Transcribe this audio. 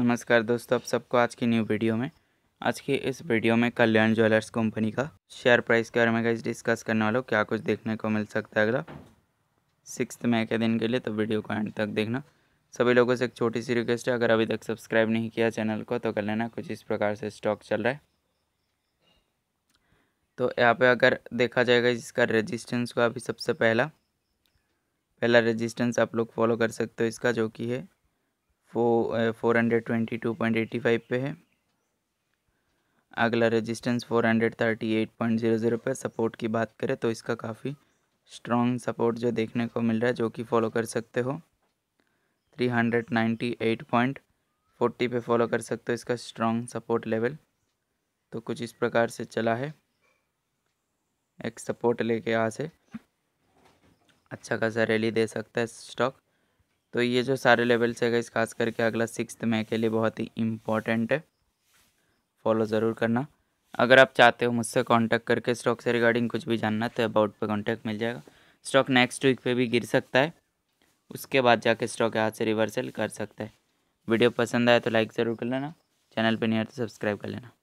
नमस्कार दोस्तों आप सबको आज की न्यू वीडियो में आज की इस वीडियो में कल्याण ज्वेलर्स कंपनी का शेयर प्राइस के बारे में गाइस डिस्कस करने वाला क्या कुछ देखने को मिल सकता है अगला सिक्स मई के दिन के लिए तो वीडियो को एंड तक देखना सभी लोगों से एक छोटी सी रिक्वेस्ट है अगर अभी तक सब्सक्राइब नहीं किया चैनल को तो कर लेना कुछ इस प्रकार से स्टॉक चल रहा है तो यहाँ पर अगर देखा जाएगा इसका रजिस्टेंस हुआ अभी सबसे पहला पहला रेजिस्टेंस आप लोग फॉलो कर सकते हो इसका जो कि है four four hundred twenty two point eighty five पे है अगला resistance four hundred thirty eight point zero zero पर सपोर्ट की बात करें तो इसका काफ़ी स्ट्रॉन्ग सपोर्ट जो देखने को मिल रहा है जो कि फॉलो कर सकते हो three hundred ninety eight point पे फॉलो कर सकते हो इसका स्ट्रॉन्ग सपोर्ट लेवल तो कुछ इस प्रकार से चला है एक सपोर्ट लेके यहाँ से अच्छा खासा रैली दे सकता है स्टॉक तो ये जो सारे लेवल्स है इस खास करके अगला सिक्स मई के लिए बहुत ही इम्पॉर्टेंट है फॉलो ज़रूर करना अगर आप चाहते हो मुझसे कांटेक्ट करके स्टॉक से रिगार्डिंग कुछ भी जानना तो अबाउट पे कांटेक्ट मिल जाएगा स्टॉक नेक्स्ट वीक पे भी गिर सकता है उसके बाद जाके स्टॉक यहाँ से रिवर्सल कर सकता है वीडियो पसंद आए तो लाइक ज़रूर कर लेना चैनल पर नहीं आए तो सब्सक्राइब कर लेना